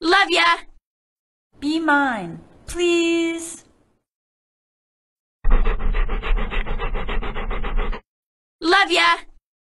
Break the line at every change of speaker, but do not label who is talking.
Love ya! Be mine, please. Love ya!